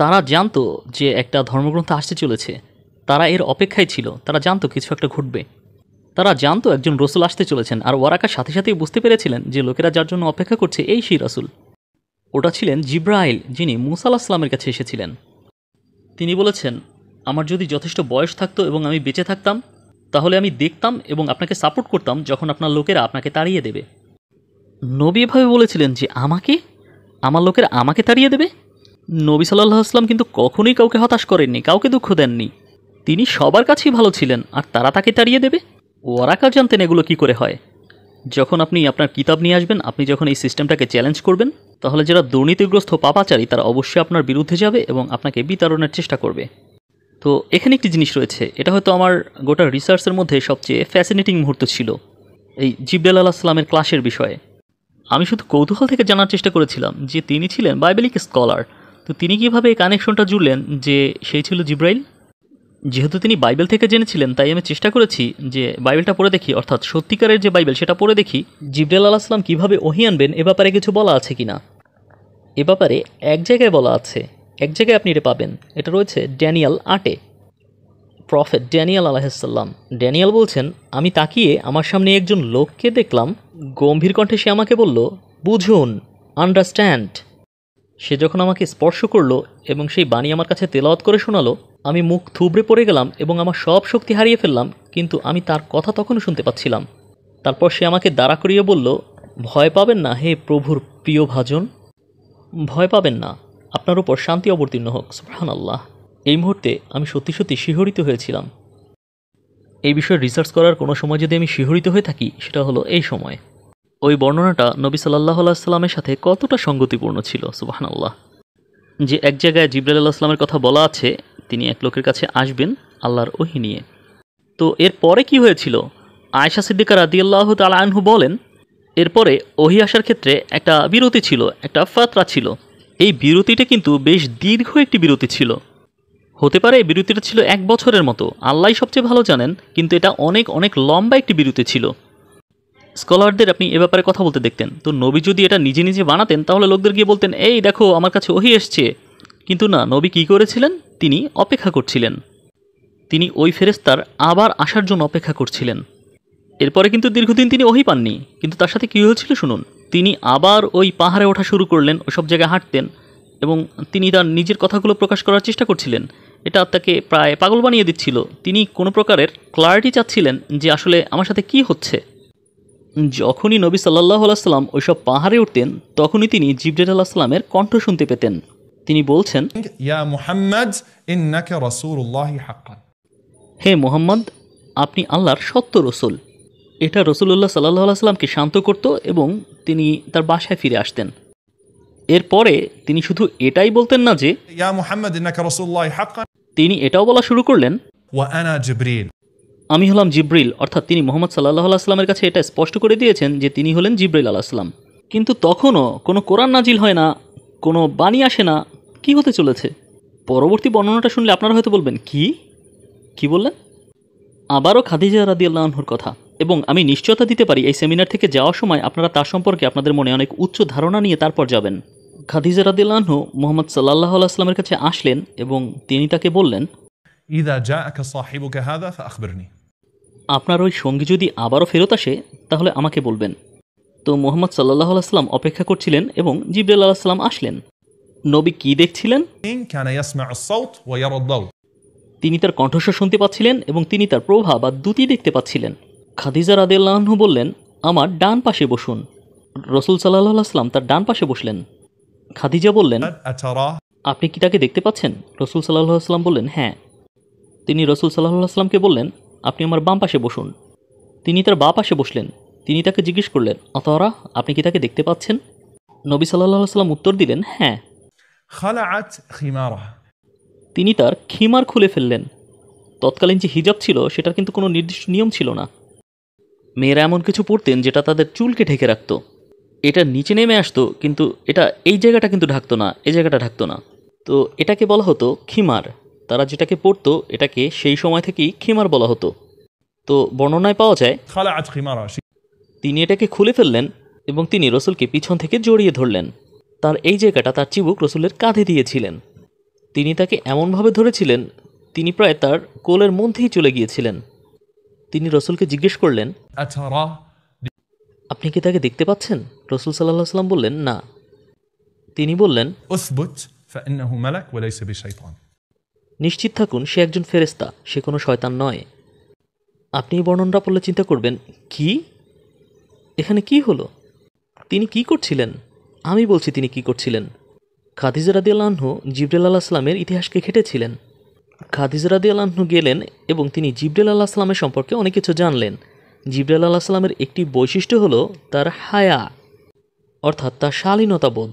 তারা জানতো যে একটা ধর্মগ্রন্থ আসতে চলেছে তারা এর অপেক্ষায় ছিল তারা জানতো কিছু একটা ঘটবে তারা জানতো একজন রসুল আসতে চলেছেন আর ওয়ারাকা সাথে সাথেই বুঝতে পেরেছিলেন যে লোকেরা যার জন্য অপেক্ষা করছে এই সেই রসুল ওটা ছিলেন জিব্রাইল যিনি মুসা কাছে এসেছিলেন তিনি বলেছেন আমার যদি যথেষ্ট বয়স থাকতো এবং আমি বেঁচে থাকতাম তাহলে আমি দেখতাম এবং আপনাকে সাপোর্ট করতাম যখন আপনার লোকেরা আপনাকে তাড়িয়ে দেবে নবী এভাবে বলেছিলেন যে আমাকে আমার লোকেরা আমাকে তাড়িয়ে দেবে নবী সাল্লাহ আসলাম কিন্তু কখনোই কাউকে হতাশ করেননি কাউকে দুঃখ দেননি তিনি সবার কাছেই ভালো ছিলেন আর তারা তাকে তাড়িয়ে দেবে ওরা কার জানতেন এগুলো কী করে হয় যখন আপনি আপনার কিতাব নিয়ে আসবেন আপনি যখন এই সিস্টেমটাকে চ্যালেঞ্জ করবেন তাহলে যারা দুর্নীতিগ্রস্ত পাপাচারী তারা অবশ্যই আপনার বিরুদ্ধে যাবে এবং আপনাকে বিতাড়নের চেষ্টা করবে তো এখানে একটি জিনিস রয়েছে এটা হয়তো আমার গোটা রিসার্চের মধ্যে সবচেয়ে ফ্যাসিনেটিং মুহূর্ত ছিল এই জিবদাল আল্লাহ ক্লাসের বিষয়ে আমি শুধু কৌতূহল থেকে জানার চেষ্টা করেছিলাম যে তিনি ছিলেন বাইবেলিক স্কলার তো তিনি কিভাবে এই কানেকশনটা জুড়লেন যে সেই ছিল জিব্রাইল যেহেতু তিনি বাইবেল থেকে জেনেছিলেন তাই আমি চেষ্টা করেছি যে বাইবেলটা পড়ে দেখি অর্থাৎ সত্যিকারের যে বাইবেল সেটা পড়ে দেখি জিব্রাইল আল্লাহ আসলাম কীভাবে ওহি আনবেন এ ব্যাপারে কিছু বলা আছে কি না এ ব্যাপারে এক জায়গায় বলা আছে এক জায়গায় আপনি এটা পাবেন এটা রয়েছে ড্যানিয়াল আটে প্রফেট ড্যানিয়াল আলাহিসাল্লাম ড্যানিয়াল বলছেন আমি তাকিয়ে আমার সামনে একজন লোককে দেখলাম গম্ভীর কণ্ঠে সে আমাকে বলল বুঝুন আন্ডারস্ট্যান্ড সে যখন আমাকে স্পর্শ করলো এবং সেই বাণী আমার কাছে তেলাওয়াত করে শোনালো আমি মুখ থুবড়ে পড়ে গেলাম এবং আমার সব শক্তি হারিয়ে ফেললাম কিন্তু আমি তার কথা তখনও শুনতে পাচ্ছিলাম তারপর সে আমাকে দাঁড়া করিয়ে বলল ভয় পাবেন না হে প্রভুর প্রিয় ভাজন ভয় পাবেন না আপনার উপর শান্তি অবতীর্ণ হোক সুফহান আল্লাহ এই মুহূর্তে আমি সত্যি সত্যি শিহরিত হয়েছিলাম এই বিষয়ে রিসার্চ করার কোনো সময় যদি আমি শিহরিত হয়ে থাকি সেটা হলো এই সময় ওই বর্ণনাটা নবী সাল্লাহ আলাইস্লামের সাথে কতটা সঙ্গতিপূর্ণ ছিল সুবাহান আল্লাহ যে এক জায়গায় জিবরাল আল্লাহ কথা বলা আছে তিনি এক লোকের কাছে আসবেন আল্লাহর ওহি নিয়ে তো এর পরে কি হয়েছিল আয়সা সিদ্দিকা রাদিয়াল্লাহ তাল আনহু বলেন এরপরে ওহি আসার ক্ষেত্রে একটা বিরতি ছিল একটা ফাতরা ছিল এই বিরতিটা কিন্তু বেশ দীর্ঘ একটি বিরতি ছিল হতে পারে এই বিরতিটা ছিল এক বছরের মতো আল্লাহ সবচেয়ে ভালো জানেন কিন্তু এটা অনেক অনেক লম্বা একটি বিরতি ছিল স্কলারদের আপনি এ ব্যাপারে কথা বলতে দেখতেন তো নবী যদি এটা নিজে নিজে বানাতেন তাহলে লোকদের গিয়ে বলতেন এই দেখো আমার কাছে ওহি এসছে কিন্তু না নবী কী করেছিলেন তিনি অপেক্ষা করছিলেন তিনি ওই ফেরেস্তার আবার আসার জন্য অপেক্ষা করছিলেন এরপরে কিন্তু দীর্ঘদিন তিনি ওহি পাননি কিন্তু তার সাথে কী হয়েছিল শুনুন তিনি আবার ওই পাহাড়ে ওঠা শুরু করলেন ওসব জায়গায় হাঁটতেন এবং তিনি তার নিজের কথাগুলো প্রকাশ করার চেষ্টা করছিলেন এটা তাকে প্রায় পাগল বানিয়ে দিচ্ছিল তিনি কোনো প্রকারের ক্লারিটি চাচ্ছিলেন যে আসলে আমার সাথে কি হচ্ছে যখনই নবী সাল্লাহ আলাইসাল্লাম ওইসব পাহাড়ে উঠতেন তখনই তিনি জিবরে আলাহিসাল্লামের কণ্ঠ শুনতে পেতেন তিনি বলছেন হে মোহাম্মদ আপনি আল্লাহর সত্য রসুল এটা রসুল্লাহ সাল্লাহ আলাইসাল্লামকে শান্ত করত এবং তিনি তার বাসায় ফিরে আসতেন এরপরে তিনি শুধু এটাই বলতেন না যে তিনি এটাও বলা শুরু করলেন আমি হলাম জিব্রিল অর্থাৎ তিনি মোহাম্মদ সাল্লাহ আসলামের কাছে এটা স্পষ্ট করে দিয়েছেন যে তিনি হলেন জিব্রিল আল আসলাম কিন্তু তখনও কোনো কোরআন নাজিল হয় না কোনো বাণী আসে না কি হতে চলেছে পরবর্তী বর্ণনাটা শুনলে আপনারা হয়তো বলবেন কি কি বললেন আবারও খাদিজা রাদি আল্লাহর কথা এবং আমি নিশ্চয়তা দিতে পারি এই সেমিনার থেকে যাওয়ার সময় আপনারা তার সম্পর্কে আপনাদের মনে অনেক উচ্চ ধারণা নিয়ে তারপর যাবেন খাদিজা রাদি আল্লাহ মোহাম্মদ সাল্লাহ আসলামের কাছে আসলেন এবং তিনি তাকে বললেন ইদা যা হাদা আখবরনি আপনার ওই সঙ্গী যদি আবারও ফেরত আসে তাহলে আমাকে বলবেন তো মোহাম্মদ সাল্লাহ আলাইসাল্লাম অপেক্ষা করছিলেন এবং জিবরুল আলাহিসাল্লাম আসলেন নবী কি দেখছিলেন তিনি তার কণ্ঠস্বর শুনতে পাচ্ছিলেন এবং তিনি তার প্রভা বা দ্যুতি দেখতে পাচ্ছিলেন খাদিজা রাদেল্লাহ্ন বললেন আমার ডান পাশে বসুন রসুল সাল্লাহ আসলাম তার ডান পাশে বসলেন খাদিজা বললেন আপনি কি তাকে দেখতে পাচ্ছেন রসুল সাল্লাহ আসলাম বললেন হ্যাঁ তিনি রসুল সাল্লাহ আসলামকে বললেন আপনি আমার বাম পাশে বসুন তিনি তার বা পাশে বসলেন তিনি তাকে জিজ্ঞেস করলেন অতহরা আপনি কি তাকে দেখতে পাচ্ছেন নবী সাল্লাহ সাল্লাম উত্তর দিলেন হ্যাঁ তিনি তার খিমার খুলে ফেললেন তৎকালীন যে হিজাব ছিল সেটার কিন্তু কোনো নির্দিষ্ট নিয়ম ছিল না মেয়েরা এমন কিছু পরতেন যেটা তাদের চুলকে ঢেকে রাখত এটা নিচে নেমে আসতো কিন্তু এটা এই জায়গাটা কিন্তু ঢাকতো না এই জায়গাটা ঢাকতো না তো এটাকে বলা হতো খিমার তারা যেটাকে পড়ত এটাকে সেই সময় থেকেই খিমার বলা হতো তো বর্ণনায় পাওয়া যায় তিনি এটাকে খুলে ফেললেন এবং তিনি রসুলকে পিছন থেকে জড়িয়ে ধরলেন তার এই জায়গাটা তার চিবুক রসুলের কাঁধে দিয়েছিলেন তিনি তাকে এমনভাবে ধরেছিলেন তিনি প্রায় তার কোলের মধ্যেই চলে গিয়েছিলেন তিনি রসুলকে জিজ্ঞেস করলেন আচ্ছা, আপনি কি তাকে দেখতে পাচ্ছেন রসুল সাল্লাহ সাল্লাম বললেন না তিনি বললেন নিশ্চিত থাকুন সে একজন ফেরেস্তা সে কোনো শয়তান নয় আপনি এই বর্ণনটা পড়লে চিন্তা করবেন কি এখানে কি হলো তিনি কি করছিলেন আমি বলছি তিনি কি করছিলেন খাদিজা রাদি আল্লাহ জিবরেল আল্লাহ আসলামের ইতিহাসকে ঘেটেছিলেন খাদিজা রাদি আল্লাহ গেলেন এবং তিনি জিবরুল আল্লাহ আসলামের সম্পর্কে অনেক কিছু জানলেন জিবরেল আল্লাহ আসলামের একটি বৈশিষ্ট্য হলো তার হায়া অর্থাৎ তার শালীনতাবোধ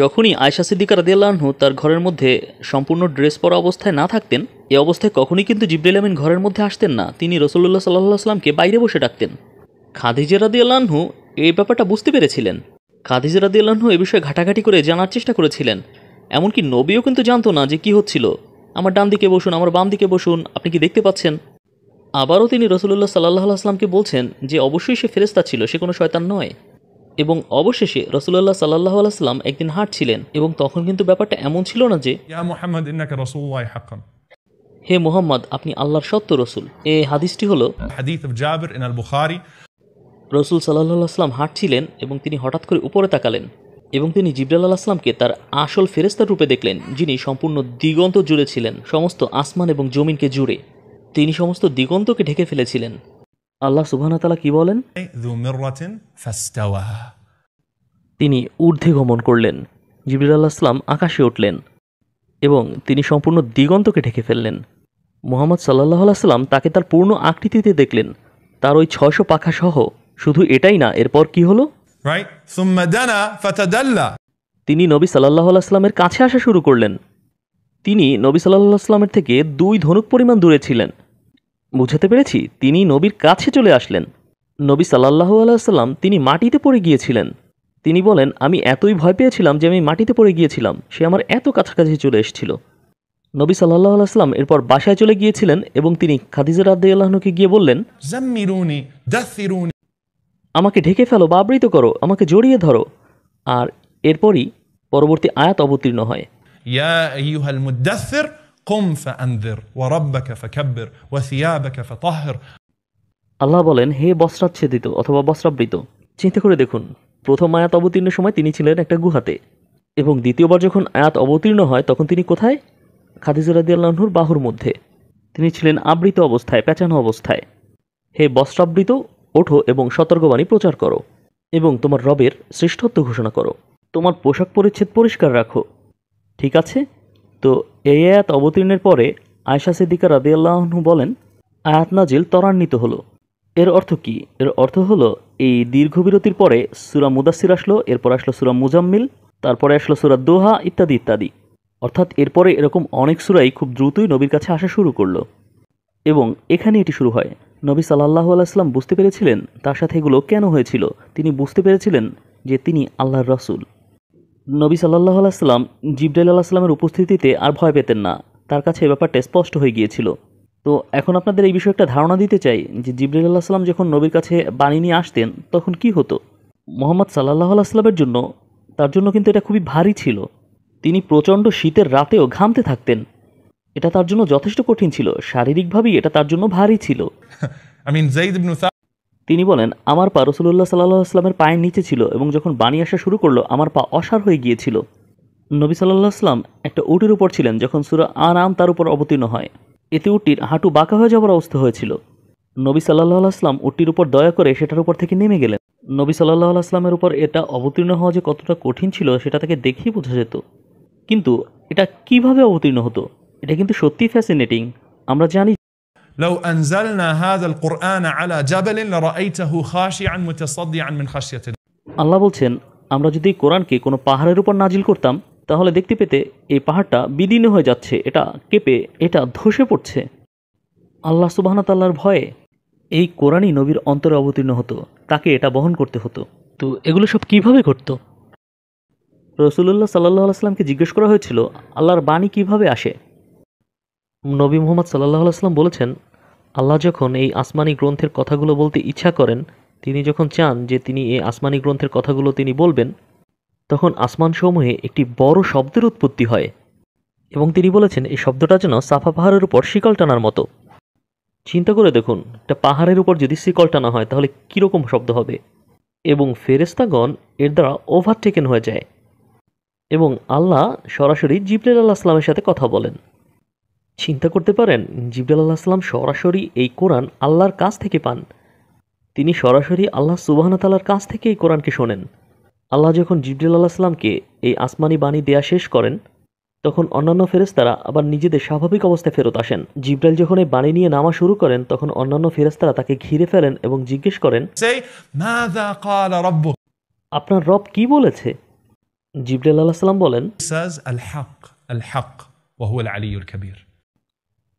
যখনই আয়সা সিদ্দিকা রাদিয়াল্লাহ্ন তার ঘরের মধ্যে সম্পূর্ণ ড্রেস পরা অবস্থায় না থাকতেন এ অবস্থায় কখনই কিন্তু জিব্রিল আমিন ঘরের মধ্যে আসতেন না তিনি রসুল্লাহ সাল্লাহ আসলামকে বাইরে বসে ডাকতেন খাদিজা রাদিয়াল্লাহ্ন এই ব্যাপারটা বুঝতে পেরেছিলেন খাদিজা রাদিয়াল্লাহ্ন এ বিষয়ে ঘাটাঘাটি করে জানার চেষ্টা করেছিলেন এমনকি নবীও কিন্তু জানতো না যে কি হচ্ছিল আমার ডান দিকে বসুন আমার বাম দিকে বসুন আপনি কি দেখতে পাচ্ছেন আবারও তিনি রসুল্লাহ সাল্লাহ আসলামকে বলছেন যে অবশ্যই সে ফেরেস্তা ছিল সে কোনো শয়তান নয় এবং অবশেষে রসুল্লাহ সাল্লাহ আলাইসাল্লাম একদিন হাঁটছিলেন এবং তখন কিন্তু ব্যাপারটা এমন ছিল না যে হে মোহাম্মদ আপনি আল্লাহর সত্য রসুল এ হাদিসটি হল রসুল সাল্লাহ আসলাম হাঁটছিলেন এবং তিনি হঠাৎ করে উপরে তাকালেন এবং তিনি জিবরাল আসলামকে তার আসল ফেরেস্তার রূপে দেখলেন যিনি সম্পূর্ণ দিগন্ত জুড়ে ছিলেন সমস্ত আসমান এবং জমিনকে জুড়ে তিনি সমস্ত দিগন্তকে ঢেকে ফেলেছিলেন আল্লাহ সুবাহতালা কি বলেন তিনি ঊর্ধ্বে গমন করলেন জিবির আল্লাহ ইসলাম আকাশে উঠলেন এবং তিনি সম্পূর্ণ দিগন্তকে ঢেকে ফেললেন মোহাম্মদ সাল্লাহ সাল্লাম তাকে তার পূর্ণ আকৃতিতে দেখলেন তার ওই ছশো পাখা সহ শুধু এটাই না এরপর কি হলো তিনি নবী সাল্লাহ আসলামের কাছে আসা শুরু করলেন তিনি নবী সাল্লাহ আসলামের থেকে দুই ধনুক পরিমাণ দূরে ছিলেন বুঝাতে পেরেছি তিনি নবীর কাছে চলে আসলেন নবী সাল্লাহ আলাইসাল্লাম তিনি মাটিতে পড়ে গিয়েছিলেন তিনি বলেন আমি এতই ভয় পেয়েছিলাম যে আমি মাটিতে পড়ে গিয়েছিলাম সে আমার এত কাছাকাছি চলে এসেছিল নবী সাল্লাহ আলাইসাল্লাম এরপর বাসায় চলে গিয়েছিলেন এবং তিনি খাদিজা রাদ্দে আল্লাহনুকে গিয়ে বললেন আমাকে ঢেকে ফেলো বা আবৃত করো আমাকে জড়িয়ে ধরো আর এরপরই পরবর্তী আয়াত অবতীর্ণ হয় قم فأنذر আল্লাহ বলেন হে বস্ত্রাচ্ছেদিত অথবা বস্ত্রাবৃত চিন্তা করে দেখুন প্রথম আয়াত অবতীর্ণের সময় তিনি ছিলেন একটা গুহাতে এবং দ্বিতীয়বার যখন আয়াত অবতীর্ণ হয় তখন তিনি কোথায় খাদিজুরাদিয়াল্লাহুর বাহুর মধ্যে তিনি ছিলেন আবৃত অবস্থায় পেঁচানো অবস্থায় হে বস্রাবৃত ওঠো এবং সতর্কবাণী প্রচার করো এবং তোমার রবের শ্রেষ্ঠত্ব ঘোষণা করো তোমার পোশাক পরিচ্ছেদ পরিষ্কার রাখো ঠিক আছে তো এই আয়াত অবতীর্ণের পরে আয়সা সিদ্দিকা রাদিয়াল্লাহনু বলেন আয়াত নাজিল ত্বরান্বিত হলো এর অর্থ কি এর অর্থ হলো এই দীর্ঘ বিরতির পরে সুরা মুদাসির আসলো এরপর আসলো সুরা মুজাম্মিল তারপরে আসলো সুরা দোহা ইত্যাদি ইত্যাদি অর্থাৎ এরপরে এরকম অনেক সুরাই খুব দ্রুতই নবীর কাছে আসা শুরু করলো এবং এখানে এটি শুরু হয় নবী সাল্লাহ আলাইসলাম বুঝতে পেরেছিলেন তার সাথে এগুলো কেন হয়েছিল তিনি বুঝতে পেরেছিলেন যে তিনি আল্লাহর রসুল নবী সাল্লাহ আলাইসাল্লাম জিবরাইল আলাহিসাল্লামের উপস্থিতিতে আর ভয় পেতেন না তার কাছে এ ব্যাপারটা স্পষ্ট হয়ে গিয়েছিল তো এখন আপনাদের এই বিষয়ে একটা ধারণা দিতে চাই যে জিবরাইল সাল্লাম যখন নবীর কাছে বাণী নিয়ে আসতেন তখন কি হতো মোহাম্মদ সাল্লাহ আলাইসাল্লামের জন্য তার জন্য কিন্তু এটা খুবই ভারী ছিল তিনি প্রচণ্ড শীতের রাতেও ঘামতে থাকতেন এটা তার জন্য যথেষ্ট কঠিন ছিল শারীরিকভাবেই এটা তার জন্য ভারী ছিল তিনি বলেন আমার পা রসুল্লাহ সাল্লাহ আসলামের পায়ের নিচে ছিল এবং যখন বাণী আসা শুরু করলো আমার পা অসার হয়ে গিয়েছিল নবী সাল্লাহ আসলাম একটা উটির উপর ছিলেন যখন সুরা আনাম তার উপর অবতীর্ণ হয় এতে উটটির হাঁটু বাঁকা হয়ে যাওয়ার অবস্থা হয়েছিল নবী সাল্লাহ আসলাম উটটির উপর দয়া করে সেটার উপর থেকে নেমে গেলেন নবী সাল্লাহ আসলামের উপর এটা অবতীর্ণ হওয়া যে কতটা কঠিন ছিল সেটা তাকে দেখেই বোঝা যেত কিন্তু এটা কিভাবে অবতীর্ণ হতো এটা কিন্তু সত্যিই ফ্যাসিনেটিং আমরা জানি لو أنزلنا هذا القرآن على جبل لرأيته خاشعا متصدعا من خشية الله বলছেন আমরা যদি কোরআনকে কোনো পাহাড়ের উপর নাজিল করতাম তাহলে দেখতে পেতে এই পাহাড়টা বিদীর্ণ হয়ে যাচ্ছে এটা কেঁপে এটা ধসে পড়ছে আল্লাহ সুবাহতাল্লার ভয়ে এই কোরআনই নবীর অন্তরে অবতীর্ণ হতো তাকে এটা বহন করতে হতো তো এগুলো সব কীভাবে ঘটতো রসুল্লাহ সাল্লাহ আসলামকে জিজ্ঞেস করা হয়েছিল আল্লাহর বাণী কিভাবে আসে নবী মোহাম্মদ সাল্লাহ আসলাম বলেছেন আল্লাহ যখন এই আসমানি গ্রন্থের কথাগুলো বলতে ইচ্ছা করেন তিনি যখন চান যে তিনি এই আসমানি গ্রন্থের কথাগুলো তিনি বলবেন তখন আসমানসমূহে একটি বড় শব্দের উৎপত্তি হয় এবং তিনি বলেছেন এই শব্দটা যেন সাফা পাহাড়ের উপর শিকল টানার মতো চিন্তা করে দেখুন একটা পাহাড়ের উপর যদি শিকল টানা হয় তাহলে কীরকম শব্দ হবে এবং ফেরেস্তাগণ এর দ্বারা ওভারটেকেন হয়ে যায় এবং আল্লাহ সরাসরি জিবলিল আল্লাহ সাথে কথা বলেন চিন্তা করতে পারেন জিবরাল আল্লাহ সাল্লাম সরাসরি এই কোরআন আল্লাহর কাছ থেকে পান তিনি সরাসরি আল্লাহ সুবাহনতালার কাছ থেকে এই কোরআনকে শোনেন আল্লাহ যখন জিবরুল আল্লাহ সাল্লামকে এই আসমানি বাণী দেয়া শেষ করেন তখন অন্যান্য ফেরেস্তারা আবার নিজেদের স্বাভাবিক অবস্থায় ফেরত আসেন জিবরাল যখন এই বাণী নিয়ে নামা শুরু করেন তখন অন্যান্য ফেরেস্তারা তাকে ঘিরে ফেলেন এবং জিজ্ঞেস করেন আপনার রব কি বলেছে জিব্রাইল আল্লাহ সাল্লাম বলেন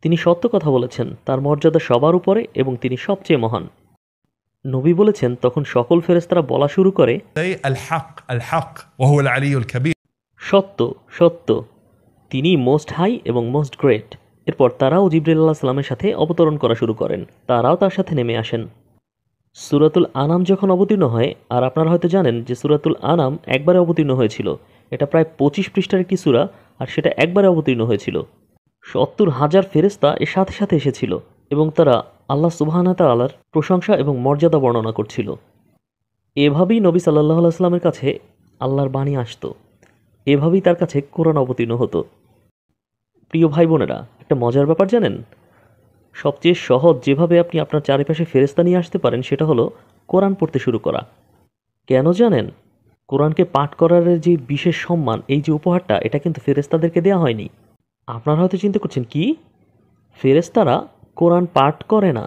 তিনি সত্য কথা বলেছেন তার মর্যাদা সবার উপরে এবং তিনি সবচেয়ে মহান নবী বলেছেন তখন সকল ফেরেস্তারা বলা শুরু করে সত্য সত্য তিনি মোস্ট হাই এবং মোস্ট গ্রেট এরপর তারাও জিবরুল্লাহ সালামের সাথে অবতরণ করা শুরু করেন তারাও তার সাথে নেমে আসেন সুরাতুল আনাম যখন অবতীর্ণ হয় আর আপনারা হয়তো জানেন যে সুরাতুল আনাম একবারে অবতীর্ণ হয়েছিল এটা প্রায় পঁচিশ পৃষ্ঠার একটি সুরা আর সেটা একবারে অবতীর্ণ হয়েছিল সত্তর হাজার ফেরেস্তা এর সাথে সাথে এসেছিল এবং তারা আল্লাহ আলার প্রশংসা এবং মর্যাদা বর্ণনা করছিল এভাবেই নবী সাল্লাহ আসলামের কাছে আল্লাহর বাণী আসত এভাবেই তার কাছে কোরআন অবতীর্ণ হতো প্রিয় ভাই বোনেরা একটা মজার ব্যাপার জানেন সবচেয়ে সহজ যেভাবে আপনি আপনার চারিপাশে ফেরেস্তা নিয়ে আসতে পারেন সেটা হলো কোরআন পড়তে শুরু করা কেন জানেন কোরআনকে পাঠ করার যে বিশেষ সম্মান এই যে উপহারটা এটা কিন্তু ফেরেস্তাদেরকে দেওয়া হয়নি আপনারা হয়তো চিন্তা করছেন কি ফেরেস্তারা কোরআন পাঠ করে না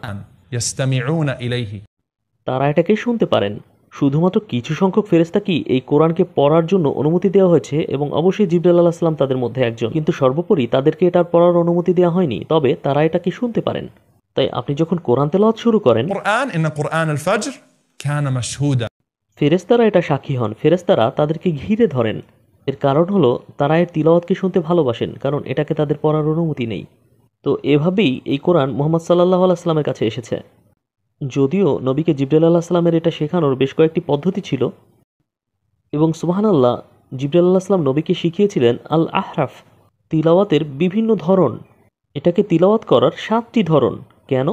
তারা এটাকে শুনতে পারেন শুধুমাত্র কিছু সংখ্যক ফেরেস্তা কি এই কোরআনকে পড়ার জন্য অনুমতি দেওয়া হয়েছে এবং অবশ্যই জিবরাল আল্লাহ আসলাম তাদের মধ্যে একজন কিন্তু সর্বোপরি তাদেরকে এটার পড়ার অনুমতি দেওয়া হয়নি তবে তারা এটাকে শুনতে পারেন তাই আপনি যখন কোরআন তেলাওয়াত শুরু করেন ফেরেস্তারা এটা সাক্ষী হন ফেরেস্তারা তাদেরকে ঘিরে ধরেন এর কারণ হলো তারা এর তিলাওয়াতকে শুনতে ভালোবাসেন কারণ এটাকে তাদের পড়ার অনুমতি নেই তো এভাবেই এই কোরআন মোহাম্মদ সাল্লাহ আলাইস্লামের কাছে এসেছে যদিও নবীকে জিবরাল আল্লাহ সাল্লামের এটা শেখানোর বেশ কয়েকটি পদ্ধতি ছিল এবং আল্লাহ জিবরাল আল্লাহ সাল্লাম নবীকে শিখিয়েছিলেন আল আহরাফ তিলাওয়াতের বিভিন্ন ধরন এটাকে তিলাওয়াত করার সাতটি ধরন কেন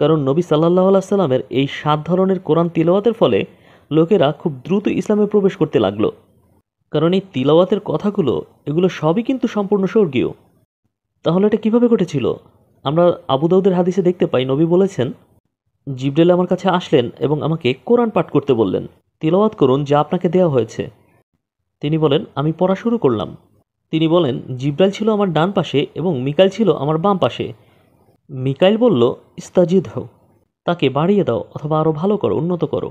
কারণ নবী সাল্লাহ আল্লাহ সাল্লামের এই সাত ধরনের কোরআন তিলাওয়াতের ফলে লোকেরা খুব দ্রুত ইসলামে প্রবেশ করতে লাগলো কারণ এই তিলাওয়াতের কথাগুলো এগুলো সবই কিন্তু সম্পূর্ণ স্বর্গীয় তাহলে এটা কীভাবে ঘটেছিল আমরা আবুদাউদের হাদিসে দেখতে পাই নবী বলেছেন জিবডেল আমার কাছে আসলেন এবং আমাকে কোরআন পাঠ করতে বললেন তিলাওয়াত করুন যা আপনাকে দেয়া হয়েছে তিনি বলেন আমি পড়া শুরু করলাম তিনি বলেন জিব্রাইল ছিল আমার ডান পাশে এবং মিকাইল ছিল আমার বাম পাশে মিকাইল বলল ইস্তাজিদ হও তাকে বাড়িয়ে দাও অথবা আরও ভালো করো উন্নত করো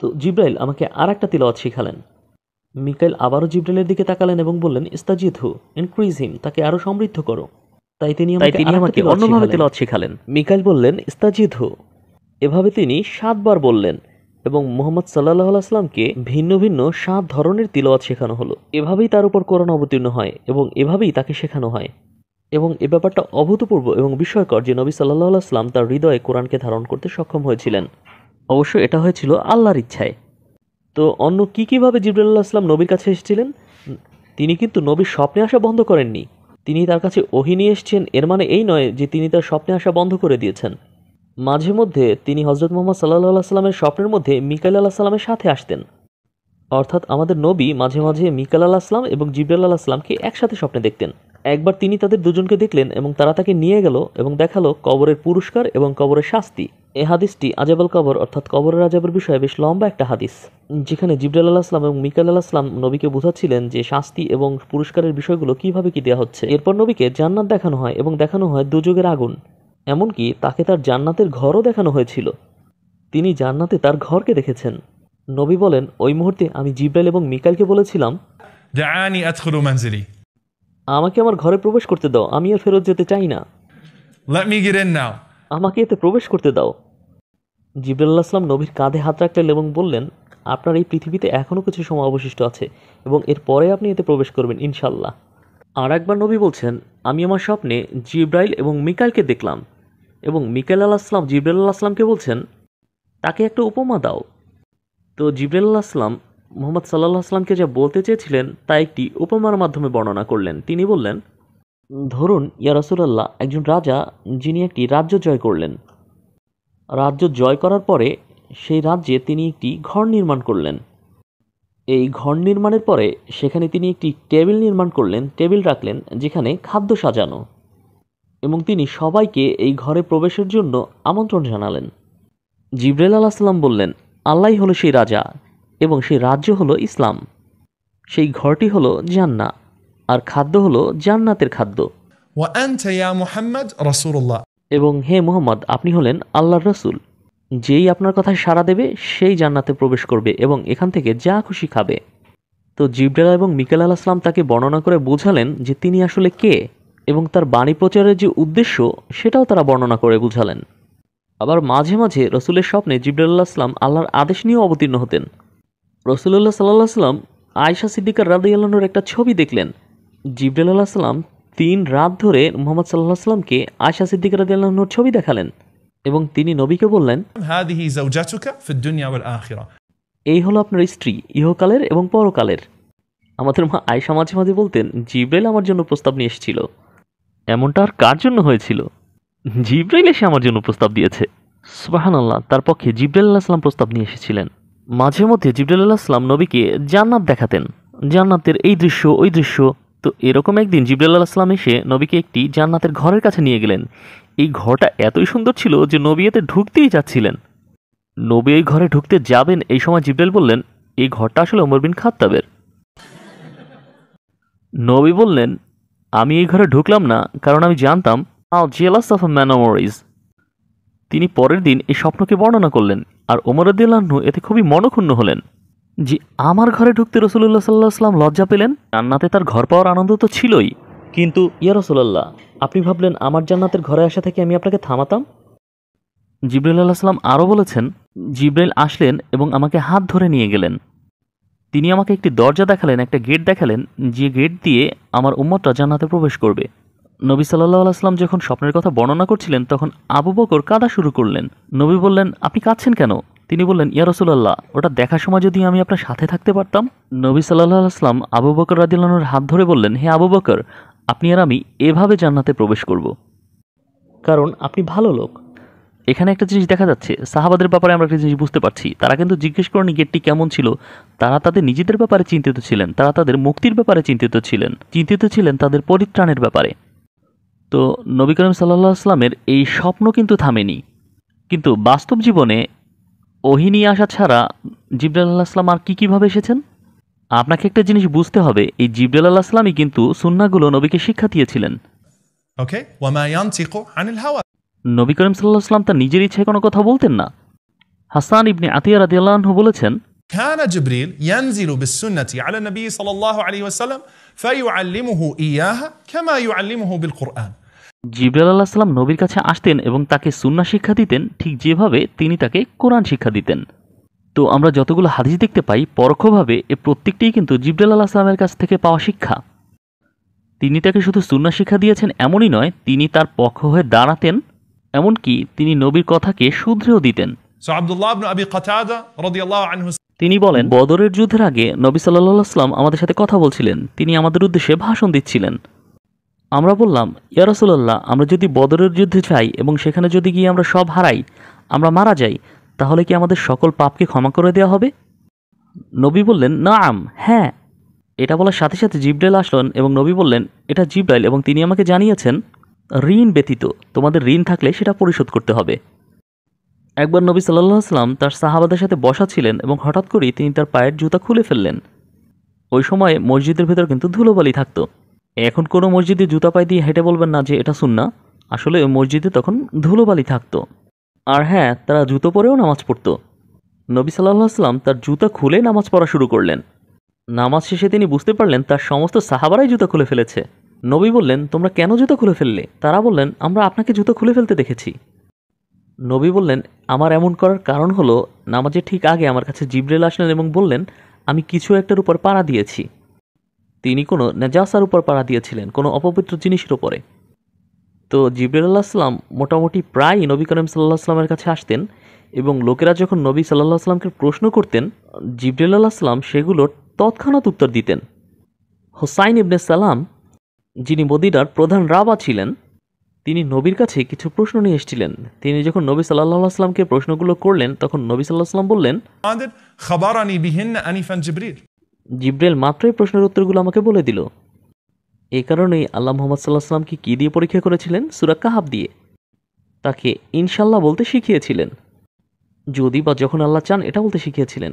তো জিব্রাইল আমাকে আর একটা তিলাওয়াত শিখালেন মিকাইল আবারও জিব্রাইলের দিকে তাকালেন এবং বললেন ইস্তাজিদ হু ইনক্রিজ হিম তাকে আরও সমৃদ্ধ করো তাই তিনি আমাকে অন্যভাবে তেলত শেখালেন মিকাইল বললেন ইস্তাজিদ হু এভাবে তিনি সাতবার বললেন এবং মোহাম্মদ সাল্লাহ আসলামকে ভিন্ন ভিন্ন সাত ধরনের তিলওয়াত শেখানো হলো এভাবেই তার উপর করোনা অবতীর্ণ হয় এবং এভাবেই তাকে শেখানো হয় এবং এ ব্যাপারটা অভূতপূর্ব এবং বিস্ময়কর যে নবী সাল্লাহ আসলাম তার হৃদয়ে কোরআনকে ধারণ করতে সক্ষম হয়েছিলেন অবশ্য এটা হয়েছিল আল্লাহর ইচ্ছায় তো অন্য কী কীভাবে জিবরুল্লাহ আসলাম নবীর কাছে এসেছিলেন তিনি কিন্তু নবীর স্বপ্নে আসা বন্ধ করেননি তিনি তার কাছে ওহি নিয়ে এসছেন এর মানে এই নয় যে তিনি তার স্বপ্নে আসা বন্ধ করে দিয়েছেন মাঝে মধ্যে তিনি হজরত মোহাম্মদ সাল্লাহ সাল্লামের স্বপ্নের মধ্যে মিকাইল আল্লাহ সাল্লামের সাথে আসতেন অর্থাৎ আমাদের নবী মাঝে মাঝে মিকাল আল্লাহ আসলাম এবং জিবরুল্লাহ আসলামকে একসাথে স্বপ্নে দেখতেন একবার তিনি তাদের দুজনকে দেখলেন এবং তারা তাকে নিয়ে গেল এবং দেখালো কবরের পুরস্কার এবং কবরের শাস্তি এ হাদিসটি আজাবাল কবর অর্থাৎ কবরের আজাবের বিষয়ে বেশ লম্বা একটা হাদিস যেখানে জিবরাল আল্লাহ আসলাম এবং মিকাল আল্লাহ আসলাম নবীকে বোঝাচ্ছিলেন যে শাস্তি এবং পুরস্কারের বিষয়গুলো কিভাবে কি দেওয়া হচ্ছে এরপর নবীকে জান্নাত দেখানো হয় এবং দেখানো হয় দুযোগের আগুন এমনকি তাকে তার জান্নাতের ঘরও দেখানো হয়েছিল তিনি জান্নাতে তার ঘরকে দেখেছেন নবী বলেন ওই মুহূর্তে আমি জিব্রাইল এবং মিকালকে বলেছিলাম আমাকে আমার ঘরে প্রবেশ করতে দাও আমি আর ফেরত যেতে চাই না Let me get in now. আমাকে এতে প্রবেশ করতে দাও জিবরুল্লাহ আসলাম নবীর কাঁধে হাত রাখলেন এবং বললেন আপনার এই পৃথিবীতে এখনও কিছু সময় অবশিষ্ট আছে এবং এরপরে আপনি এতে প্রবেশ করবেন ইনশাল্লাহ আর একবার নবী বলছেন আমি আমার স্বপ্নে জিব্রাইল এবং মিকাইলকে দেখলাম এবং মিকাইল আল্লাহ আসলাম জিব্রাইল আসলামকে বলছেন তাকে একটা উপমা দাও তো জিব্রাইল আসলাম মোহাম্মদ সাল্লাহ আসলামকে যা বলতে চেয়েছিলেন তা একটি উপমার মাধ্যমে বর্ণনা করলেন তিনি বললেন ধরুন ইয়ারসুল্লাহ একজন রাজা যিনি একটি রাজ্য জয় করলেন রাজ্য জয় করার পরে সেই রাজ্যে তিনি একটি ঘর নির্মাণ করলেন এই ঘর নির্মাণের পরে সেখানে তিনি একটি টেবিল নির্মাণ করলেন টেবিল রাখলেন যেখানে খাদ্য সাজানো এবং তিনি সবাইকে এই ঘরে প্রবেশের জন্য আমন্ত্রণ জানালেন জিব্রাইল সাল্লাম বললেন আল্লাহ হলো সেই রাজা এবং সেই রাজ্য হলো ইসলাম সেই ঘরটি হলো জান্না আর খাদ্য হলো জান্নাতের খাদ্য এবং হে মোহাম্মদ আপনি হলেন আল্লাহর রসুল যেই আপনার কথায় সাড়া দেবে সেই জান্নাতে প্রবেশ করবে এবং এখান থেকে যা খুশি খাবে তো জিবডালা এবং মিকেল আল আসলাম তাকে বর্ণনা করে বোঝালেন যে তিনি আসলে কে এবং তার বাণী প্রচারের যে উদ্দেশ্য সেটাও তারা বর্ণনা করে বুঝালেন আবার মাঝে মাঝে রসুলের স্বপ্নে জিবডাল্লাহ আসলাম আল্লাহর আদেশ নিয়েও অবতীর্ণ হতেন রসুল্লাহ সাল্লাহ সাল্লাম আয়সা সিদ্দিকার রাদ আল্লাহর একটা ছবি দেখলেন জিবরুল আল্লাহ সাল্লাম তিন রাত ধরে মোহাম্মদ সাল্লাহ সাল্লামকে আয়সা সিদ্দিকার রাদ আল্লাহর ছবি দেখালেন এবং তিনি নবীকে বললেন এই হলো আপনার স্ত্রী ইহকালের এবং পরকালের আমাদের মা আয়সা মাঝে মাঝে বলতেন জিব্রাইল আমার জন্য প্রস্তাব নিয়ে এসেছিল এমনটা আর কার জন্য হয়েছিল জিব্রাইল এসে আমার জন্য প্রস্তাব দিয়েছে সুবাহান আল্লাহ তার পক্ষে জিব্রাইল আল্লাহ সাল্লাম প্রস্তাব নিয়ে এসেছিলেন মাঝে মধ্যে আল্লাহ সালাম নবীকে জান্নাত দেখাতেন জান্নাতের এই দৃশ্য ওই দৃশ্য তো এরকম একদিন আল্লাহ সালাম এসে নবীকে একটি জান্নাতের ঘরের কাছে নিয়ে গেলেন এই ঘরটা এতই সুন্দর ছিল যে নবী এতে ঢুকতেই যাচ্ছিলেন নবী এই ঘরে ঢুকতে যাবেন এই সময় জিবরুল বললেন এই ঘরটা আসলে ওমর বিন খাত্তাবের নবী বললেন আমি এই ঘরে ঢুকলাম না কারণ আমি জানতাম আও জেলাস অফ মেমোরিজ তিনি পরের দিন এই স্বপ্নকে বর্ণনা করলেন আর ওমরদ্দিল্লাহ্ন এতে খুবই মনক্ষুণ্ণ হলেন যে আমার ঘরে ঢুকতে রসুল্লাহ সাল্লাহ আসলাম লজ্জা পেলেন রান্নাতে তার ঘর পাওয়ার আনন্দ তো ছিলই কিন্তু ইয়া রসুল্লাহ আপনি ভাবলেন আমার জান্নাতের ঘরে আসা থেকে আমি আপনাকে থামাতাম জিব্রাইল আল্লাহ সাল্লাম আরও বলেছেন জিব্রাইল আসলেন এবং আমাকে হাত ধরে নিয়ে গেলেন তিনি আমাকে একটি দরজা দেখালেন একটা গেট দেখালেন যে গেট দিয়ে আমার উম্মতটা জান্নাতে প্রবেশ করবে নবী সাল্লাহ আসলাম যখন স্বপ্নের কথা বর্ণনা করছিলেন তখন আবু বকর কাঁদা শুরু করলেন নবী বললেন আপনি কাঁদছেন কেন তিনি বললেন ইয়া রসুল্লাহ ওটা দেখার সময় যদি আমি আপনার সাথে থাকতে পারতাম নবী সাল্লাহ আসলাম আবু বকর রাদিল্লানোর হাত ধরে বললেন হে আবু বকর আপনি আর আমি এভাবে জান্নাতে প্রবেশ করব কারণ আপনি ভালো লোক এখানে একটা জিনিস দেখা যাচ্ছে সাহাবাদের ব্যাপারে আমরা একটা জিনিস বুঝতে পারছি তারা কিন্তু জিজ্ঞেস করেনি গেটটি কেমন ছিল তারা তাদের নিজেদের ব্যাপারে চিন্তিত ছিলেন তারা তাদের মুক্তির ব্যাপারে চিন্তিত ছিলেন চিন্তিত ছিলেন তাদের পরিত্রাণের ব্যাপারে তো নবী করিম সাল্লাহ আসলামের এই স্বপ্ন কিন্তু থামেনি কিন্তু বাস্তব জীবনে ওহি নিয়ে আসা ছাড়া জিবরাল আল্লাহ আসলাম আর কী কীভাবে এসেছেন আপনাকে একটা জিনিস বুঝতে হবে এই জিবরাল আল্লাহ আসলামই কিন্তু সুন্নাগুলো নবীকে শিক্ষা দিয়েছিলেন নবী করিম সাল্লাহ আসলাম তার নিজের ইচ্ছায় কোনো কথা বলতেন না হাসান ইবনে আতিয়া রাদিয়াল্লাহ বলেছেন كان جبريل ينزل بالسنة على النبي صلى الله عليه وسلم فيعلمه إياها كما يعلمه بالقرآن জিবরাল আল্লাহ সাল্লাম নবীর কাছে আসতেন এবং তাকে সুন্না শিক্ষা দিতেন ঠিক যেভাবে তিনি তাকে কোরআন শিক্ষা দিতেন তো আমরা যতগুলো হাদিস দেখতে পাই পরোক্ষভাবে এ প্রত্যেকটিই কিন্তু জিবরাল আল্লাহ সাল্লামের কাছ থেকে পাওয়া শিক্ষা তিনি তাকে শুধু সুন্না শিক্ষা দিয়েছেন এমনই নয় তিনি তার পক্ষ হয়ে দাঁড়াতেন এমনকি তিনি নবীর কথাকে শুধরেও দিতেন তিনি বলেন বদরের যুদ্ধের আগে নবী সাল্লাহ আমাদের সাথে কথা বলছিলেন তিনি আমাদের উদ্দেশ্যে ভাষণ দিচ্ছিলেন আমরা বললাম ইয়ারসুল্লাহ আমরা যদি বদরের যুদ্ধে যাই এবং সেখানে যদি গিয়ে আমরা সব হারাই আমরা মারা যাই তাহলে কি আমাদের সকল পাপকে ক্ষমা করে দেওয়া হবে নবী বললেন না আম হ্যাঁ এটা বলার সাথে সাথে জিবডাইল আসলেন এবং নবী বললেন এটা জিবডাইল এবং তিনি আমাকে জানিয়েছেন ঋণ ব্যতীত তোমাদের ঋণ থাকলে সেটা পরিশোধ করতে হবে একবার নবী সাল্লাহ আসলাম তার সাহাবাদের সাথে বসা ছিলেন এবং হঠাৎ করেই তিনি তার পায়ের জুতা খুলে ফেললেন ওই সময় মসজিদের ভেতর কিন্তু ধুলোবালি থাকতো এখন কোনো মসজিদে জুতা পায়ে দিয়ে হেঁটে বলবেন না যে এটা শুন না আসলে ওই মসজিদে তখন ধুলোবালি থাকতো আর হ্যাঁ তারা জুতো পরেও নামাজ পড়তো নবী সাল্লাহ আসলাম তার জুতা খুলে নামাজ পড়া শুরু করলেন নামাজ শেষে তিনি বুঝতে পারলেন তার সমস্ত সাহাবারাই জুতা খুলে ফেলেছে নবী বললেন তোমরা কেন জুতা খুলে ফেললে তারা বললেন আমরা আপনাকে জুতা খুলে ফেলতে দেখেছি নবী বললেন আমার এমন করার কারণ হলো নামাজের ঠিক আগে আমার কাছে জিবরেল আসলেন এবং বললেন আমি কিছু একটার উপর পাড়া দিয়েছি তিনি কোনো নেজাসার উপর পাড়া দিয়েছিলেন কোনো অপবিত্র জিনিসের উপরে তো জিবরুল আল্লাহ আসলাম মোটামুটি প্রায় নবী করিম সাল্লাহ আসলামের কাছে আসতেন এবং লোকেরা যখন নবী সাল্লাহ আসলামকে প্রশ্ন করতেন জিবরুল আল্লাহ আসলাম সেগুলোর তৎক্ষণাৎ উত্তর দিতেন হোসাইন ইবনে সালাম যিনি মদিনার প্রধান রাবা ছিলেন তিনি নবীর কাছে কিছু প্রশ্ন নিয়ে এসেছিলেন তিনি যখন নবী সাল্লাহ আসলামকে প্রশ্নগুলো করলেন তখন নবী সাল্লাহ আসলাম বললেন জিব্রেল মাত্রই প্রশ্নের উত্তরগুলো আমাকে বলে দিল এ কারণেই আল্লাহ মোহাম্মদ সাল্লাহ আসলামকে কী দিয়ে পরীক্ষা করেছিলেন সুরাক কাহাব দিয়ে তাকে ইনশাল্লাহ বলতে শিখিয়েছিলেন যদি বা যখন আল্লাহ চান এটা বলতে শিখিয়েছিলেন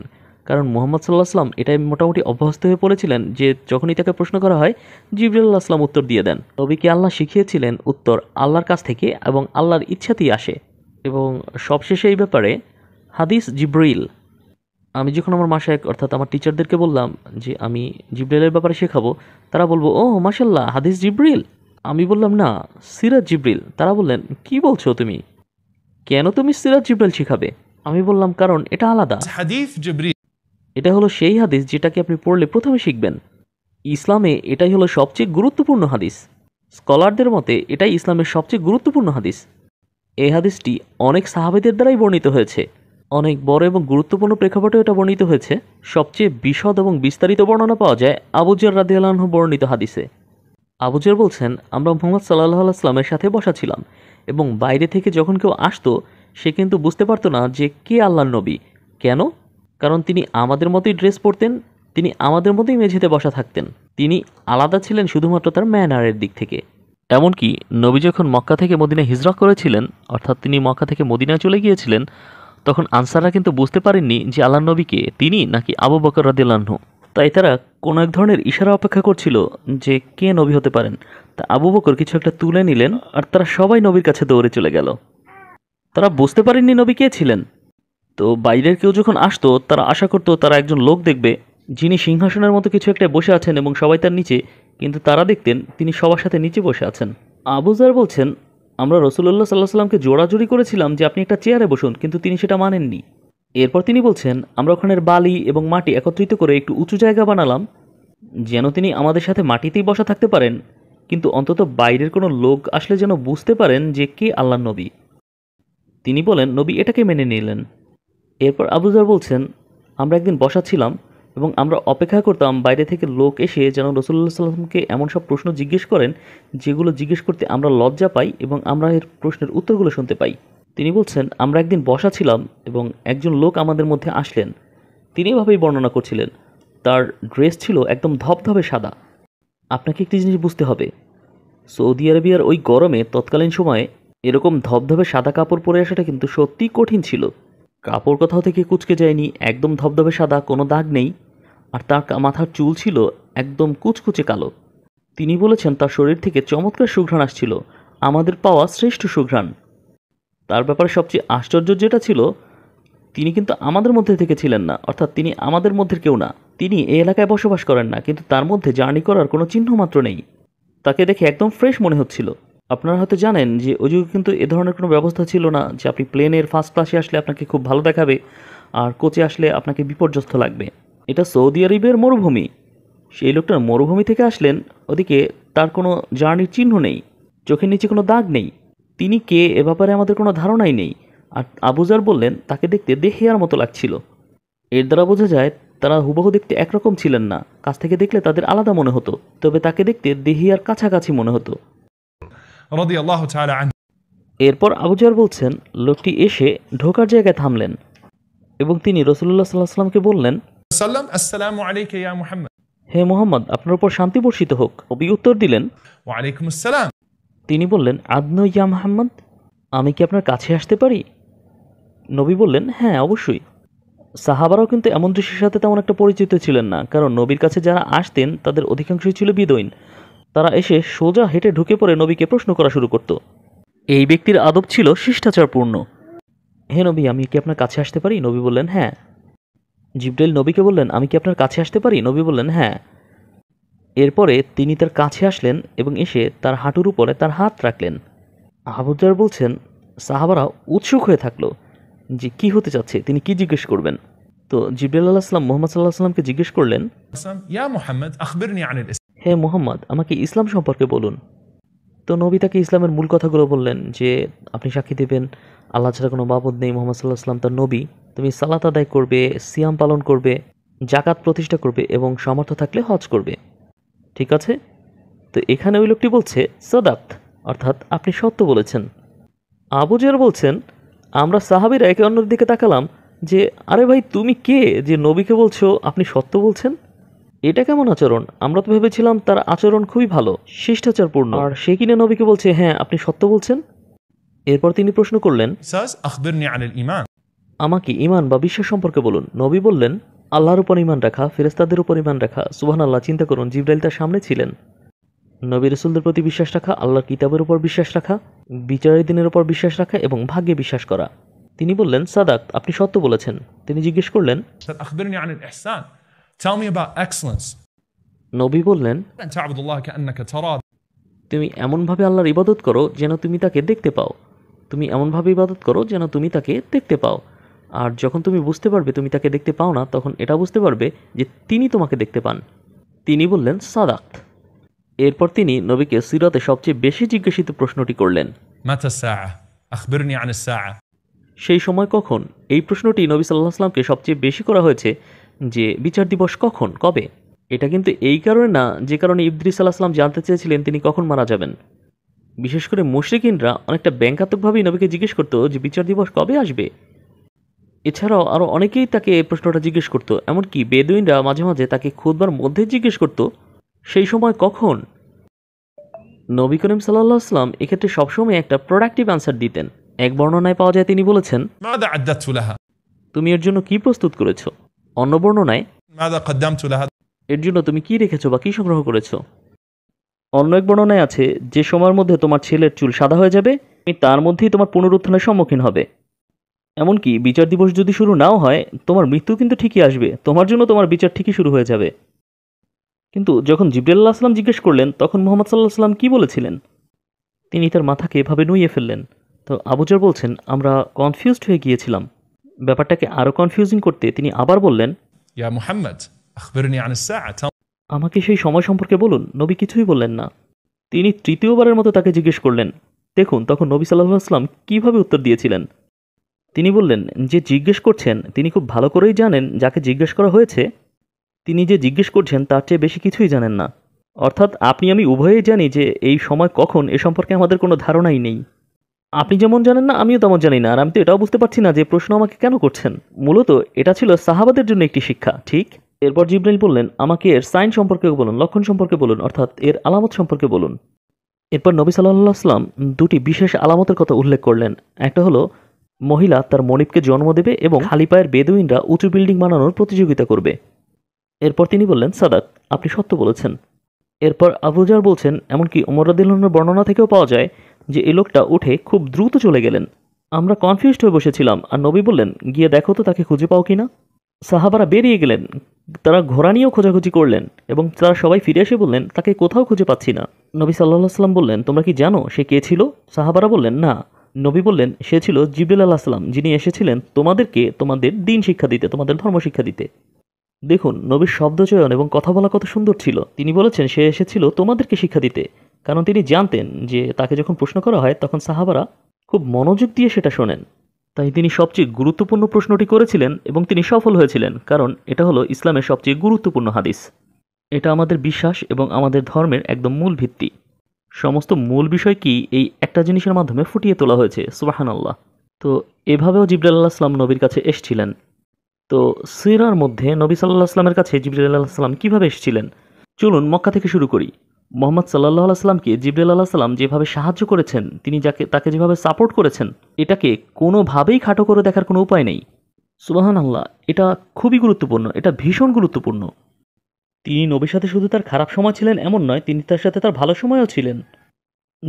কারণ মোহাম্মদ সাল্লাহ আসলাম এটাই মোটামুটি অভ্যস্ত হয়ে পড়েছিলেন যে যখনই তাকে প্রশ্ন করা হয় জিবরুল্লাহ আসলাম উত্তর দিয়ে দেন তবে কি আল্লাহ শিখিয়েছিলেন উত্তর আল্লাহর কাছ থেকে এবং আল্লাহর ইচ্ছাতেই আসে এবং সবশেষে এই ব্যাপারে হাদিস জিব্রিল আমি যখন আমার মাসায় অর্থাৎ আমার টিচারদেরকে বললাম যে আমি জিব্রিলের ব্যাপারে শেখাবো তারা বলবো ও মাসাল্লাহ হাদিস জিব্রিল আমি বললাম না সিরাজ জিব্রিল তারা বললেন কি বলছো তুমি কেন তুমি সিরাজ জিব্রিল শিখাবে আমি বললাম কারণ এটা আলাদা হাদিস জিব্রিল এটা হলো সেই হাদিস যেটাকে আপনি পড়লে প্রথমে শিখবেন ইসলামে এটাই হলো সবচেয়ে গুরুত্বপূর্ণ হাদিস স্কলারদের মতে এটাই ইসলামের সবচেয়ে গুরুত্বপূর্ণ হাদিস এই হাদিসটি অনেক সাহাবেদের দ্বারাই বর্ণিত হয়েছে অনেক বড় এবং গুরুত্বপূর্ণ প্রেক্ষাপটে এটা বর্ণিত হয়েছে সবচেয়ে বিশদ এবং বিস্তারিত বর্ণনা পাওয়া যায় আবুজার রাদিয়ালাহ বর্ণিত হাদিসে আবুজার বলছেন আমরা মোহাম্মদ সাল্লাহ আসলামের সাথে বসা ছিলাম এবং বাইরে থেকে যখন কেউ আসতো সে কিন্তু বুঝতে পারতো না যে কে আল্লাহ নবী কেন কারণ তিনি আমাদের মতোই ড্রেস পরতেন তিনি আমাদের মতোই মেঝেতে বসা থাকতেন তিনি আলাদা ছিলেন শুধুমাত্র তার ম্যানারের দিক থেকে এমনকি নবী যখন মক্কা থেকে মদিনা হিজরা করেছিলেন অর্থাৎ তিনি মক্কা থেকে মদিনায় চলে গিয়েছিলেন তখন আনসাররা কিন্তু বুঝতে পারেননি যে আল্লাহ নবীকে তিনি নাকি আবু বকর রাদিল্লাহ্ন তাই তারা কোনো এক ধরনের ইশারা অপেক্ষা করছিল যে কে নবী হতে পারেন তা আবু বকর কিছু একটা তুলে নিলেন আর তারা সবাই নবীর কাছে দৌড়ে চলে গেল তারা বুঝতে পারেননি নবী কে ছিলেন তো বাইরের কেউ যখন আসতো তারা আশা করতো তারা একজন লোক দেখবে যিনি সিংহাসনের মতো কিছু একটা বসে আছেন এবং সবাই তার নিচে কিন্তু তারা দেখতেন তিনি সবার সাথে নিচে বসে আছেন আবুজার বলছেন আমরা রসুল্লাহ সাল্লাহ সাল্লামকে জোড়াজোড়ি করেছিলাম যে আপনি একটা চেয়ারে বসুন কিন্তু তিনি সেটা মানেননি এরপর তিনি বলছেন আমরা ওখানের বালি এবং মাটি একত্রিত করে একটু উঁচু জায়গা বানালাম যেন তিনি আমাদের সাথে মাটিতেই বসা থাকতে পারেন কিন্তু অন্তত বাইরের কোনো লোক আসলে যেন বুঝতে পারেন যে কে আল্লাহ নবী তিনি বলেন নবী এটাকে মেনে নিলেন এরপর আবুজার বলছেন আমরা একদিন বসা ছিলাম এবং আমরা অপেক্ষা করতাম বাইরে থেকে লোক এসে যেন রসুল্লাহ সাল্লামকে এমন সব প্রশ্ন জিজ্ঞেস করেন যেগুলো জিজ্ঞেস করতে আমরা লজ্জা পাই এবং আমরা এর প্রশ্নের উত্তরগুলো শুনতে পাই তিনি বলছেন আমরা একদিন বসা ছিলাম এবং একজন লোক আমাদের মধ্যে আসলেন তিনি এভাবেই বর্ণনা করছিলেন তার ড্রেস ছিল একদম ধপধপে সাদা আপনাকে একটি জিনিস বুঝতে হবে সৌদি আরবিয়ার ওই গরমে তৎকালীন সময়ে এরকম ধপধপে সাদা কাপড় পরে আসাটা কিন্তু সত্যিই কঠিন ছিল কাপড় কোথাও থেকে কুচকে যায়নি একদম ধবধবে সাদা কোনো দাগ নেই আর তার মাথার চুল ছিল একদম কুচকুচে কালো তিনি বলেছেন তার শরীর থেকে চমৎকার সুঘ্রাণ আসছিল আমাদের পাওয়া শ্রেষ্ঠ সুঘ্রাণ তার ব্যাপারে সবচেয়ে আশ্চর্য যেটা ছিল তিনি কিন্তু আমাদের মধ্যে থেকে ছিলেন না অর্থাৎ তিনি আমাদের মধ্যে কেউ না তিনি এই এলাকায় বসবাস করেন না কিন্তু তার মধ্যে জার্নি করার কোনো চিহ্ন মাত্র নেই তাকে দেখে একদম ফ্রেশ মনে হচ্ছিল আপনারা হয়তো জানেন যে ওই যুগে কিন্তু এ ধরনের কোনো ব্যবস্থা ছিল না যে আপনি প্লেনের ফার্স্ট ক্লাসে আসলে আপনাকে খুব ভালো দেখাবে আর কোচে আসলে আপনাকে বিপর্যস্ত লাগবে এটা সৌদি আরবের মরুভূমি সেই লোকটার মরুভূমি থেকে আসলেন ওদিকে তার কোনো জার্নির চিহ্ন নেই চোখের নিচে কোনো দাগ নেই তিনি কে এ ব্যাপারে আমাদের কোনো ধারণাই নেই আর আবুজার বললেন তাকে দেখতে দেহেয়ার মতো লাগছিল এর দ্বারা বোঝা যায় তারা হুবহু দেখতে একরকম ছিলেন না কাছ থেকে দেখলে তাদের আলাদা মনে হতো তবে তাকে দেখতে দেহিয়ার কাছাকাছি মনে হতো এরপর আবুজার বলছেন লোকটি এসে ঢোকার জায়গায় থামলেন এবং তিনি রসুল্লাহ সাল্লাহামকে বললেন হে মোহাম্মদ আপনার উপর শান্তি বর্ষিত হোক অবি উত্তর দিলেন তিনি বললেন আদন ইয়া মোহাম্মদ আমি কি আপনার কাছে আসতে পারি নবী বললেন হ্যাঁ অবশ্যই সাহাবারাও কিন্তু এমন দৃশ্যের সাথে তেমন একটা পরিচিত ছিলেন না কারণ নবীর কাছে যারা আসতেন তাদের অধিকাংশই ছিল বিদৈন তারা এসে সোজা হেঁটে ঢুকে পড়ে নবীকে প্রশ্ন করা শুরু করত এই ব্যক্তির আদব ছিল শিষ্টাচারপূর্ণ হে নবী আমি কি আপনার কাছে আসতে পারি নবী বললেন হ্যাঁ জিবডেল নবীকে বললেন আমি কি আপনার কাছে আসতে পারি নবী বললেন হ্যাঁ এরপরে তিনি তার কাছে আসলেন এবং এসে তার হাঁটুর উপরে তার হাত রাখলেন হাবুদ্দার বলছেন সাহাবারা উৎসুক হয়ে থাকলো যে কি হতে চাচ্ছে তিনি কি জিজ্ঞেস করবেন তো জিবরুল আল্লাহ সাল্লাম মোহাম্মদ সাল্লাহ সাল্লামকে জিজ্ঞেস করলেন হে মোহাম্মদ আমাকে ইসলাম সম্পর্কে বলুন তো নবী তাকে ইসলামের মূল কথাগুলো বললেন যে আপনি সাক্ষী দেবেন আল্লাহ ছাড়া কোনো বাবদ নেই মোহাম্মদ সাল্লাহ আসলাম তার নবী তুমি সালাত আদায় করবে সিয়াম পালন করবে জাকাত প্রতিষ্ঠা করবে এবং সমর্থ থাকলে হজ করবে ঠিক আছে তো এখানে ওই লোকটি বলছে সদাক্ত অর্থাৎ আপনি সত্য বলেছেন আবুজের বলছেন আমরা সাহাবিরা একে অন্যের দিকে তাকালাম যে আরে ভাই তুমি কে যে নবীকে বলছো আপনি সত্য বলছেন এটা কেমন আচরণ আমরা তো ভেবেছিলাম তার আচরণ খুবই ভালো শিষ্টাচারপূর্ণ আর সে কিনা নবীকে বলছে হ্যাঁ আপনি সত্য বলছেন এরপর তিনি প্রশ্ন করলেন আমাকে ইমান বা বিশ্বাস সম্পর্কে বলুন নবী বললেন আল্লাহর উপর ইমান রাখা ফেরেস্তাদের উপর ইমান রাখা সুহান আল্লাহ চিন্তা করুন জিব্রাইল তার সামনে ছিলেন নবী রসুলদের প্রতি বিশ্বাস রাখা আল্লাহর কিতাবের উপর বিশ্বাস রাখা বিচারের দিনের উপর বিশ্বাস রাখা এবং ভাগ্যে বিশ্বাস করা তিনি বললেন সাদাক আপনি সত্য বলেছেন তিনি জিজ্ঞেস করলেন Tell me about excellence. নবী বললেন তুমি এমনভাবে আল্লাহর ইবাদত করো যেন তুমি তাকে দেখতে পাও তুমি এমনভাবে ইবাদত করো যেন তুমি তাকে দেখতে পাও আর যখন তুমি বুঝতে পারবে তুমি তাকে দেখতে পাও না তখন এটা বুঝতে পারবে যে তিনি তোমাকে দেখতে পান তিনি বললেন সাদাক্ত এরপর তিনি নবীকে সিরাতে সবচেয়ে বেশি জিজ্ঞাসিত প্রশ্নটি করলেন সেই সময় কখন এই প্রশ্নটি নবী সাল্লাহ আসলামকে সবচেয়ে বেশি করা হয়েছে যে বিচার দিবস কখন কবে এটা কিন্তু এই কারণে না যে কারণে ইদ্রিস আলাহিসাম জানতে চেয়েছিলেন তিনি কখন মারা যাবেন বিশেষ করে মুশ্রিকিনরা অনেকটা ব্যাঙ্কাত্মকভাবেই নবীকে জিজ্ঞেস করতো যে বিচার দিবস কবে আসবে এছাড়াও আরও অনেকেই তাকে এই প্রশ্নটা জিজ্ঞেস করতো এমনকি বেদুইনরা মাঝে মাঝে তাকে খুদবার মধ্যে জিজ্ঞেস করতো সেই সময় কখন নবী করিম সাল্লাহ আসলাম এক্ষেত্রে সবসময় একটা প্রোডাক্টিভ আনসার দিতেন এক বর্ণনায় পাওয়া যায় তিনি বলেছেন তুমি এর জন্য কি প্রস্তুত করেছো অন্য বর্ণনায় এর জন্য তুমি কি রেখেছো বা কি সংগ্রহ করেছো অন্য এক বর্ণনায় আছে যে সময়ের মধ্যে তোমার ছেলের চুল সাদা হয়ে যাবে তুমি তার মধ্যেই তোমার পুনরুত্থানের সম্মুখীন হবে এমনকি বিচার দিবস যদি শুরু নাও হয় তোমার মৃত্যু কিন্তু ঠিকই আসবে তোমার জন্য তোমার বিচার ঠিকই শুরু হয়ে যাবে কিন্তু যখন জিবরাল্লাহ আসলাম জিজ্ঞেস করলেন তখন মোহাম্মদ সাল্লাহ সাল্লাম কী বলেছিলেন তিনি তার মাথাকে এভাবে নুইয়ে ফেললেন তো আবুজার বলছেন আমরা কনফিউজড হয়ে গিয়েছিলাম ব্যাপারটাকে আরও কনফিউজিং করতে তিনি আবার বললেন আমাকে সেই সময় সম্পর্কে বলুন নবী কিছুই বললেন না তিনি তৃতীয়বারের মতো তাকে জিজ্ঞেস করলেন দেখুন তখন নবী সাল্লাহ আসলাম কীভাবে উত্তর দিয়েছিলেন তিনি বললেন যে জিজ্ঞেস করছেন তিনি খুব ভালো করেই জানেন যাকে জিজ্ঞেস করা হয়েছে তিনি যে জিজ্ঞেস করছেন তার চেয়ে বেশি কিছুই জানেন না অর্থাৎ আপনি আমি উভয়েই জানি যে এই সময় কখন এ সম্পর্কে আমাদের কোনো ধারণাই নেই আপনি যেমন জানেন না আমিও তেমন জানি না আর আমি তো এটাও বুঝতে পারছি না যে প্রশ্ন আমাকে কেন করছেন মূলত এটা ছিল সাহাবাদের জন্য একটি শিক্ষা ঠিক এরপর জিব্রাইল বললেন আমাকে এর সাইন সম্পর্কে বলুন লক্ষণ সম্পর্কে বলুন অর্থাৎ এর আলামত সম্পর্কে বলুন এরপর নবী সাল্লাহ আসলাম দুটি বিশেষ আলামতের কথা উল্লেখ করলেন একটা হলো মহিলা তার মনিবকে জন্ম দেবে এবং খালিপায়ের বেদুইনরা উঁচু বিল্ডিং বানানোর প্রতিযোগিতা করবে এরপর তিনি বললেন সাদাক আপনি সত্য বলেছেন এরপর আবুজার বলছেন এমনকি ওমরাদিল্লার বর্ণনা থেকেও পাওয়া যায় যে এ লোকটা উঠে খুব দ্রুত চলে গেলেন আমরা কনফিউজড হয়ে বসেছিলাম আর নবী বললেন গিয়ে দেখো তো তাকে খুঁজে পাও কিনা সাহাবারা বেরিয়ে গেলেন তারা ঘোড়া নিয়েও খোঁজাখুঁজি করলেন এবং তারা সবাই ফিরে এসে বললেন তাকে কোথাও খুঁজে পাচ্ছি না নবী সাল্লাহ সাল্লাম বললেন তোমরা কি জানো সে কে ছিল সাহাবারা বললেন না নবী বললেন সে ছিল জিবরুল আল্লাহ সাল্লাম যিনি এসেছিলেন তোমাদেরকে তোমাদের দিন শিক্ষা দিতে তোমাদের ধর্ম শিক্ষা দিতে দেখুন নবীর শব্দচয়ন এবং কথা বলা কত সুন্দর ছিল তিনি বলেছেন সে এসেছিল তোমাদেরকে শিক্ষা দিতে কারণ তিনি জানতেন যে তাকে যখন প্রশ্ন করা হয় তখন সাহাবারা খুব মনোযোগ দিয়ে সেটা শোনেন তাই তিনি সবচেয়ে গুরুত্বপূর্ণ প্রশ্নটি করেছিলেন এবং তিনি সফল হয়েছিলেন কারণ এটা হলো ইসলামের সবচেয়ে গুরুত্বপূর্ণ হাদিস এটা আমাদের বিশ্বাস এবং আমাদের ধর্মের একদম মূল ভিত্তি সমস্ত মূল বিষয় কি এই একটা জিনিসের মাধ্যমে ফুটিয়ে তোলা হয়েছে সুবাহান আল্লাহ তো এভাবেও জিবরাল্লাহ আসলাম নবীর কাছে এসছিলেন তো সিরার মধ্যে নবী সাল্লাহ আসলামের কাছে জিবরাল্লাহ আসলাম কীভাবে এসেছিলেন চলুন মক্কা থেকে শুরু করি মোহাম্মদ সাল্লা আলাইস্লামকে জিবরুল আল্লাহ সাল্লাম যেভাবে সাহায্য করেছেন তিনি যাকে তাকে যেভাবে সাপোর্ট করেছেন এটাকে কোনোভাবেই খাটো করে দেখার কোনো উপায় নেই সুবাহান আল্লাহ এটা খুবই গুরুত্বপূর্ণ এটা ভীষণ গুরুত্বপূর্ণ তিনি নবীর সাথে শুধু তার খারাপ সময় ছিলেন এমন নয় তিনি তার সাথে তার ভালো সময়ও ছিলেন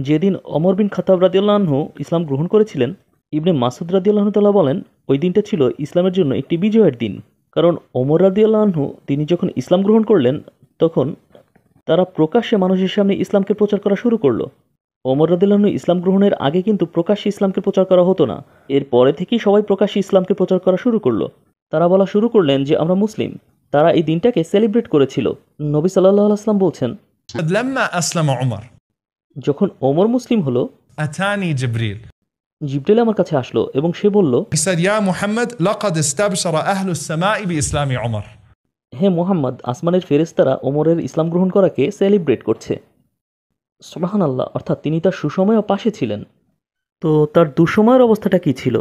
যেদিন অমর বিন খাতাব রাদিউল্লাহ ইসলাম গ্রহণ করেছিলেন ইবনে মাসুদ রাদিউল্লাহ তাল্লাহ বলেন ওই দিনটা ছিল ইসলামের জন্য একটি বিজয়ের দিন কারণ অমর রাদিউল্লাহ তিনি যখন ইসলাম গ্রহণ করলেন তখন তারা প্রকাশ্যে মানুষের সামনে ইসলামকে প্রচার করা শুরু করলো ওমর রাদিল্লাহনু ইসলাম গ্রহণের আগে কিন্তু প্রকাশ্যে ইসলামকে প্রচার করা হতো না এর পরে থেকেই সবাই প্রকাশ্যে ইসলামকে প্রচার করা শুরু করলো তারা বলা শুরু করলেন যে আমরা মুসলিম তারা এই দিনটাকে সেলিব্রেট করেছিল নবী সাল্লাহ আসলাম বলছেন যখন ওমর মুসলিম হলো আতানি আমার কাছে আসলো এবং সে বলল ইয়া মুহাম্মদ লাকাদ ইস্তাবশারা আহলুস বিইসলামি ওমর হে মোহাম্মদ আসমানের ফেরেস্তারা ওমরের ইসলাম গ্রহণ করাকে সেলিব্রেট করছে সোহান আল্লাহ অর্থাৎ তিনি তার সুসময় পাশে ছিলেন তো তার দুসময়ের অবস্থাটা কী ছিল